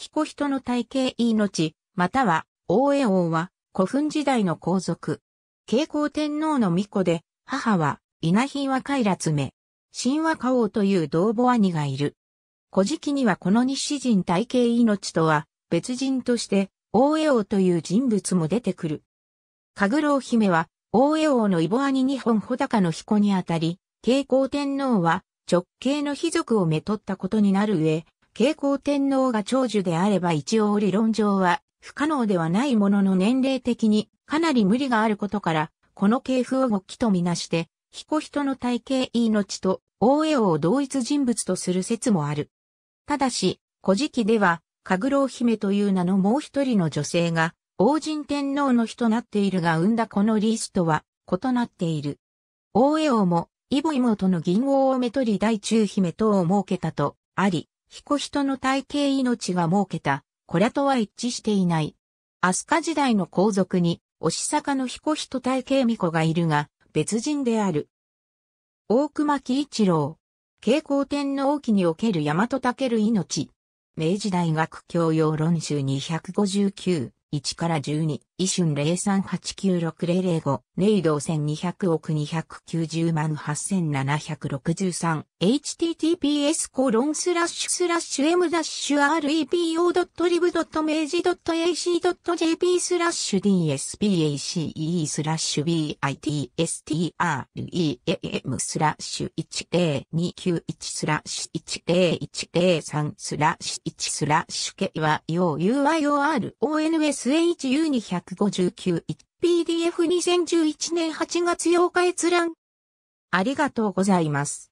彦人の体型命、または、大江王は、古墳時代の皇族。慶光天皇の巫女で、母は、稲品若海らめ。神話花王という同母兄がいる。古事記にはこの西人体系命とは、別人として、大江王という人物も出てくる。かぐろう姫は、大江王のイボ兄日本穂高の彦にあたり、慶光天皇は、直系の貴族をめとったことになる上、慶光天皇が長寿であれば一応理論上は不可能ではないものの年齢的にかなり無理があることから、この系譜を語記とみなして、彦人の体系命と大江王を同一人物とする説もある。ただし、古事記では、かぐろ姫という名のもう一人の女性が、王神天皇の日となっているが生んだこのリースとは異なっている。大江王も、イボ妹の銀王をめとり大中姫等を設けたと、あり、彦人の体系命が設けた、これとは一致していない。飛鳥時代の皇族に、押坂の彦人体系巫女がいるが、別人である。大隈喜一郎。慶光天皇記における大和武命。明治大学教養論集259、1から12。一瞬ュン03896005、レイド1200億290万8763、https コロンスラッシュスラッシュ m ダッシュ repo.live.mac.jp スラッシュ dspace スラッシュ bitstream スラッシュ1029スラッシュ1013スラッシュ1スラッシュ k は youyoronshu200 u 159-1PDF2011 年8月8日閲覧。ありがとうございます。